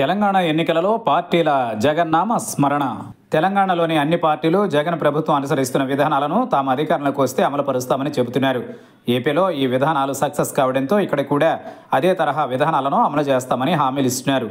తెలంగాణ ఎన్నికలలో పార్టీల జగన్నామ స్మరణ తెలంగాణలోని అన్ని పార్టీలు జగన్ ప్రభుత్వం అనుసరిస్తున్న విధానాలను తాము అధికారంలోకి వస్తే అమలుపరుస్తామని చెబుతున్నారు ఏపీలో ఈ విధానాలు సక్సెస్ కావడంతో ఇక్కడ కూడా అదే తరహా విధానాలను అమలు చేస్తామని హామీలు ఇస్తున్నారు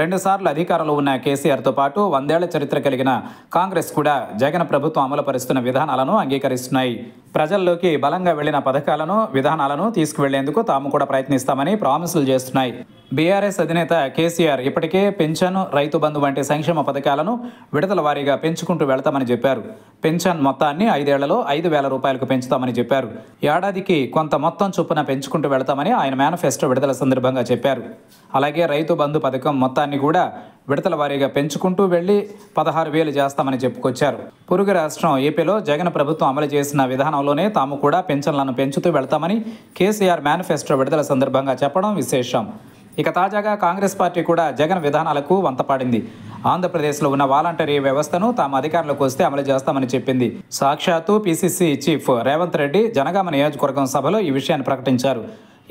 రెండుసార్లు అధికారంలో ఉన్న కేసీఆర్తో పాటు వందేళ్ల చరిత్ర కలిగిన కాంగ్రెస్ కూడా జగన్ ప్రభుత్వం అమలుపరుస్తున్న విధానాలను అంగీకరిస్తున్నాయి ప్రజల్లోకి బలంగా వెళ్లిన పథకాలను విధానాలను తీసుకువెళ్లేందుకు తాము కూడా ప్రయత్నిస్తామని ప్రామిసులు చేస్తున్నాయి బీఆర్ఎస్ అధినేత కేసీఆర్ ఇప్పటికే పెన్షన్ రైతు బంధు వంటి సంక్షేమ పథకాలను విడతల వారీగా పెంచుకుంటూ వెళతామని చెప్పారు పెన్షన్ మొత్తాన్ని ఐదేళ్లలో ఐదు వేల రూపాయలకు పెంచుతామని చెప్పారు ఏడాదికి కొంత మొత్తం చొప్పున పెంచుకుంటూ వెళతామని ఆయన మేనిఫెస్టో విడుదల సందర్భంగా చెప్పారు అలాగే రైతు బంధు పథకం మొత్తాన్ని కూడా విడతల వారీగా పెంచుకుంటూ వెళ్ళి పదహారు వేలు చేస్తామని చెప్పుకొచ్చారు పొరుగు రాష్ట్రం ఏపీలో జగన్ ప్రభుత్వం అమలు చేసిన విధానంలోనే తాము కూడా పెన్షన్లను పెంచుతూ వెళతామని కేసీఆర్ మేనిఫెస్టో విడుదల సందర్భంగా చెప్పడం విశేషం ఇక తాజాగా కాంగ్రెస్ పార్టీ కూడా జగన్ విధానాలకు వంతపాడింది ఆంధ్రప్రదేశ్లో ఉన్న వాలంటరీ వ్యవస్థను తాము అధికారంలోకి వస్తే అమలు చేస్తామని చెప్పింది సాక్షాత్తు పీసీసీ చీఫ్ రేవంత్ రెడ్డి జనగామ నియోజకవర్గం సభలో ఈ విషయాన్ని ప్రకటించారు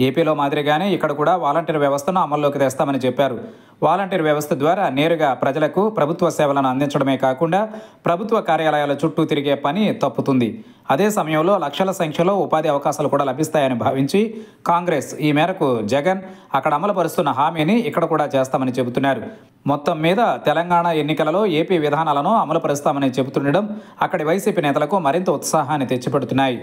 ఏపీలో మాదిరిగానే ఇక్కడ కూడా వాలంటీర్ వ్యవస్థను అమల్లోకి తెస్తామని చెప్పారు వాలంటీర్ వ్యవస్థ ద్వారా నేరుగా ప్రజలకు ప్రభుత్వ సేవలను అందించడమే కాకుండా ప్రభుత్వ కార్యాలయాల చుట్టూ తిరిగే పని తప్పుతుంది అదే సమయంలో లక్షల సంఖ్యలో ఉపాధి అవకాశాలు కూడా లభిస్తాయని భావించి కాంగ్రెస్ ఈ మేరకు జగన్ అక్కడ అమలుపరుస్తున్న హామీని ఇక్కడ కూడా చేస్తామని చెబుతున్నారు మొత్తం మీద తెలంగాణ ఎన్నికలలో ఏపీ విధానాలను అమలుపరుస్తామని చెబుతుండడం అక్కడి వైసీపీ నేతలకు మరింత ఉత్సాహాన్ని తెచ్చిపెడుతున్నాయి